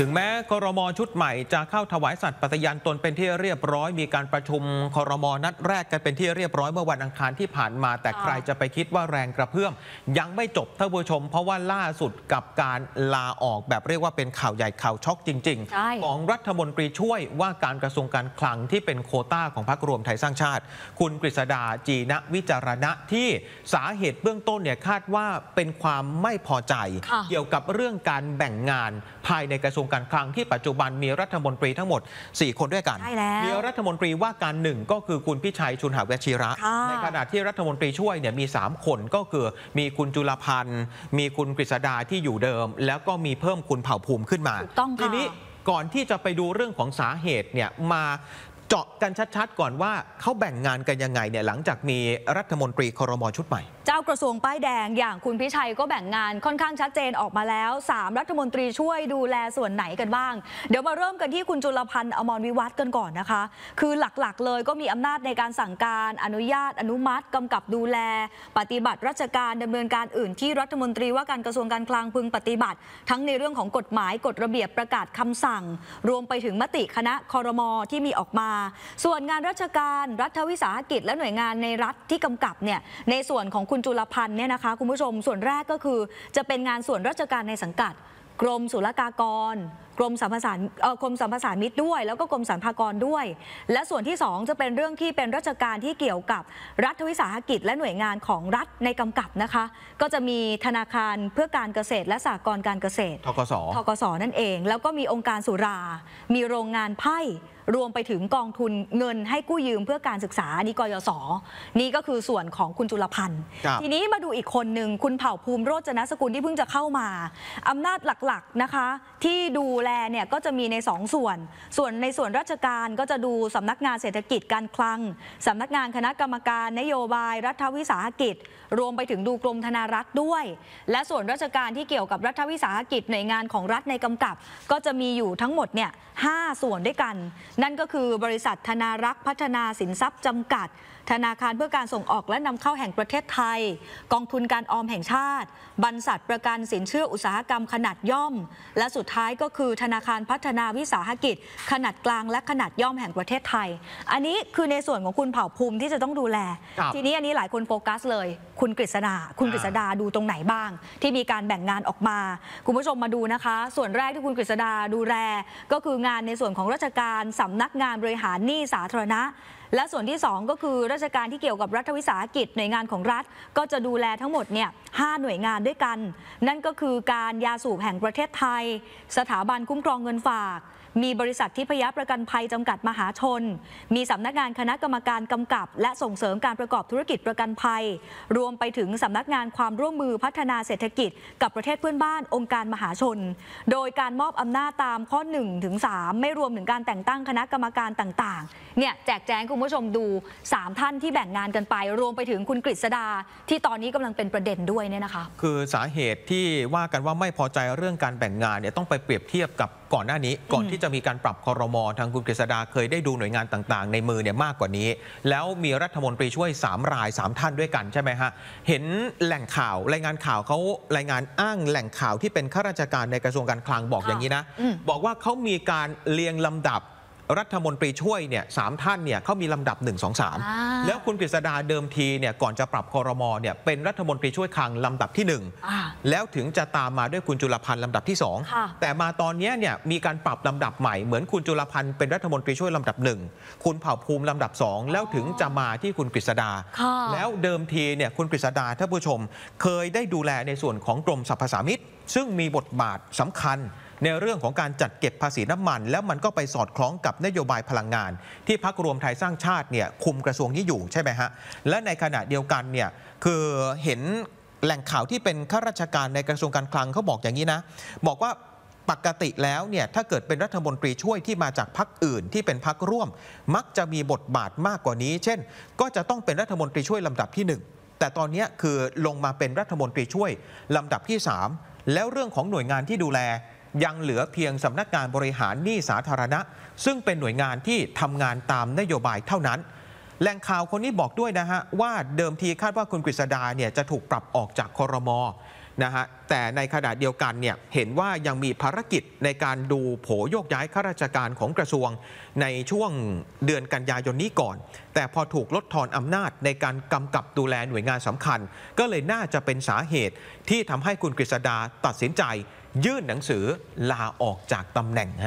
ถึงแม้ ครมชุดใหม่ จะเข้าถวายสัตว์ปฏิญาณตนเป็นที่เรียบร้อยมีการประชุมครมนัดแรกกันเป็นที่เรียบร้อย เมื่อวันอังคารที่ผ่านมา แต่ใครจะไปคิดว่าแรงกระเพื่อม ยังไม่จบท่านผู้ชมเพราะว่าล่าสุดกับการลาออกแบบเรียกว่าเป็นข่าวใหญ่ข่าวช็อกจริง ๆ ของรัฐมนตรีช่วยว่าการกระทรวงการคลังที่เป็นโคต้าของพรรครวมไทยสร้างชาติ คุณกฤษดาจีนวิจารณะที่สาเหตุเบื้องต้นเนี่ยคาดว่าเป็นความไม่พอใจเกี่ยวกับเรื่องการแบ่งงานภายในกระทรวงงการคลังที่ปัจจุบันมีรัฐมนตรีทั้งหมด 4 คนด้วยกัน มีรัฐมนตรีว่าการหนึ่งก็คือคุณพิชัยชุนหาเวชีระ ในขณะที่รัฐมนตรีช่วยเนี่ยมี 3 คนก็คือมีคุณจุลพันธ์ มีคุณกฤษดาที่อยู่เดิม แล้วก็มีเพิ่มคุณเผ่าภูมิขึ้นมา ทีนี้ก่อนที่จะไปดูเรื่องของสาเหตุเนี่ยมาเจาะกันชัดๆ ก่อนว่าเขาแบ่งงานกันยังไงเนี่ยหลังจากมีรัฐมนตรีคอรมอชุดใหม่เจ้ากระทรวงป้ายแดงอย่างคุณพิชัยก็แบ่งงานค่อนข้างชัดเจนออกมาแล้ว 3 รัฐมนตรีช่วยดูแลส่วนไหนกันบ้าง เดี๋ยวมาเริ่มกันที่คุณจุลพันธ์อมรวิวัฒน์กันก่อนนะคะ คือหลักๆเลยก็มีอำนาจในการสั่งการอนุญาต อนุมัติกำกับดูแล ปฏิบัติ ราชการ ดำเนินการอื่นที่รัฐมนตรีว่าการกระทรวงการคลังพึงปฏิบัติ ทั้งในเรื่องของกฎหมายกฎระเบียบประกาศคำสั่ง รวมไปถึงมติคณะคอรมอที่มีออกมา ส่วนงานราชการ รัฐวิสาหกิจ และหน่วยงานในรัฐที่กำกับเนี่ยในส่วนของคุณณจุลพันธ์เนี่ยนะคะคุณผู้ชมส่วนแรกก็คือจะเป็นงานส่วนราชการในสังกัด กรมศุลกากรกรมสัมพัานธ์กรมสัมพสานมิตรด้วย แล้วก็กรมสรรพากรด้วย และส่วนที่2จะเป็นเรื่องที่เป็นราชการที่เกี่ยวกับรัฐวิสาหกิจและหน่วยงานของรัฐในกำกับนะคะ ก็จะมีธนาคารเพื่อการเกษตรและสหกรณ์การเกษตรทกศทกศนั่นเอง แล้วก็มีองค์การสุรา มีโรงงานไพ่รวมไปถึงกองทุนเงิน ให้กู้ยืมเพื่อการศึกษาอันนี้กยศนี่ก็คือส่วนของคุณจุลพันธ์ทีนี้มาดูอีกคนหนึ่งคุณเผ่าภูมิโรจนสกุลที่เพิ่งจะเข้ามาอำนาจหลักๆนะคะที่ดูลเนี่ยก็จะมีใน 2 ส่วน ส่วนในส่วนราชการก็จะดูสำนักงานเศรษฐกิจการคลัง สำนักงานคณะกรรมการ นโยบายรัฐวิสาหกิจ รวมไปถึงดูกรมธนารักษ์ด้วย และส่วนราชการที่เกี่ยวกับรัฐวิสาหกิจหน่วยงานของรัฐในกำกับ ก็จะมีอยู่ทั้งหมดเนี่ยห้าส่วนด้วยกัน นั่นก็คือบริษัทธนารักษ์ พัฒนาสินทรัพย์จำกัด ธนาคารเพื่อการส่งออกและนำเข้าแห่งประเทศไทย กองทุนการออมแห่งชาติ บรรษัทประกันสินเชื่ออุตสาหกรรมขนาดย่อม และสุดท้ายก็คือธนาคารพัฒนาวิสาหกิจ ขนาดกลาง และขนาดย่อมแห่งประเทศไทย อันนี้คือในส่วนของคุณเผ่าภูมิที่จะต้องดูแล ทีนี้อันนี้หลายคนโฟกัสเลย คุณกฤษณา คุณกฤษดาดูตรงไหนบ้าง ที่มีการแบ่งงานออกมา คุณผู้ชมมาดูนะคะ ส่วนแรกที่คุณกฤษดาดูแล ก็คืองานในส่วนของราชการ สำนักงานบริหารหนี้สาธารณะและส่วนที่ 2 ก็คือราชการที่เกี่ยวกับรัฐวิสาหกิจหน่วยงานของรัฐ ก็จะดูแลทั้งหมดเนี่ยหหน่วยงานด้วยกัน นั่นก็คือการยาสูบแห่งประเทศไทย สถาบันคุ้มครองเงินฝาก มีบริษัททิพยาประกันภัยจำกัดมหาชน มีสำนักงานคณะกรรมการกำกับ และส่งเสริมการประกอบธุรกิจประกันภัย รวมไปถึงสำนักงานความร่วมมือพัฒนาเศรษฐกิจ กับประเทศเพื่อนบ้านองค์การมหาชน โดยการมอบอำนาจตามข้อ1ถึง3ไม่รวมถึงการแต่งตั้งคณะกรรมการต่างๆเนี่ยแจกแจงคุณคุณผู้ชมดู 3 ท่านที่แบ่งงานกันไปรวมไปถึงคุณกฤษดาที่ตอนนี้กำลังเป็นประเด็นด้วยเนี่ยนะคะ คือสาเหตุที่ว่ากันว่าไม่พอใจเรื่องการแบ่งงานเนี่ยต้องไปเปรียบเทียบกับก่อนหน้านี้ ก่อนที่จะมีการปรับคอรมอทางคุณกฤษดาเคยได้ดูหน่วยงานต่าง ๆ ในมือเนี่ยมากกว่านี้ แล้วมีรัฐมนตรีช่วย 3 ราย 3 ท่านด้วยกันใช่ไหมฮะเห็นแหล่งข่าวรายงานข่าวเขารายงานอ้างแหล่งข่าวที่เป็นข้าราชการในกระทรวงการคลังบอกอย่างนี้นะ บอกว่าเขามีการเรียงลำดับรัฐมนตรีช่วยเนี่ยสามท่านเนี่ยเขามีลำดับ1 2 3 แล้วคุณกฤษดาเดิมทีเนี่ยก่อนจะปรับคอรมอเนี่ยเป็นรัฐมนตรีช่วยคลังลำดับที่ 1 แล้วถึงจะตามมาด้วยคุณจุลพันธ์ลำดับที่ 2 แต่มาตอนนี้เนี่ยมีการปรับลำดับใหม่เหมือนคุณจุลพันธ์เป็นรัฐมนตรีช่วยลำดับ1คุณเผ่าภูมิลำดับ 2 แล้วถึงจะมาที่คุณกฤษดาแล้วเดิมทีเนี่ยคุณกฤษดาท่านผู้ชม เคยได้ดูแลในส่วนของกรมสรรพสามิตซึ่งมีบทบาทสำคัญในเรื่องของการจัดเก็บภาษีน้ำมัน แล้วมันก็ไปสอดคล้องกับนโยบายพลังงาน ที่พักรวมไทยสร้างชาติเนี่ย คุมกระทรวงนี้อยู่ใช่ไหมฮะ และในขณะเดียวกันเนี่ย คือเห็นแหล่งข่าวที่เป็นข้าราชการในกระทรวงการคลังเขาบอกอย่างนี้นะ บอกว่าปกติแล้วเนี่ยถ้าเกิดเป็นรัฐมนตรีช่วยที่มาจากพรรคอื่นที่เป็นพรรคร่วม มักจะมีบทบาทมากกว่านี้ เช่น ก็จะต้องเป็นรัฐมนตรีช่วยลำดับที่ 1 แต่ตอนนี้คือลงมาเป็นรัฐมนตรีช่วยลำดับที่ 3 แล้วเรื่องของหน่วยงานที่ดูแลยังเหลือเพียงสำนักงานบริหารหนี้สาธารณะ ซึ่งเป็นหน่วยงานที่ทำงานตามนโยบายเท่านั้น แหล่งข่าวคนนี้บอกด้วยนะฮะ ว่าเดิมทีคาดว่าคุณกฤษดาเนี่ยจะถูกปรับออกจากคอรมอนะฮะแต่ในขณะเดียวกันเนี่ยเห็นว่ายังมีภารกิจในการดูโผโยกย้ายข้าราชการของกระทรวง ในช่วงเดือนกันยายนนี้ก่อน แต่พอถูกลดทอนอำนาจในการกำกับดูแลหน่วยงานสำคัญ ก็เลยน่าจะเป็นสาเหตุที่ทำให้คุณกฤษดาตัดสินใจยื่นหนังสือลาออกจากตำแหน่งฮะ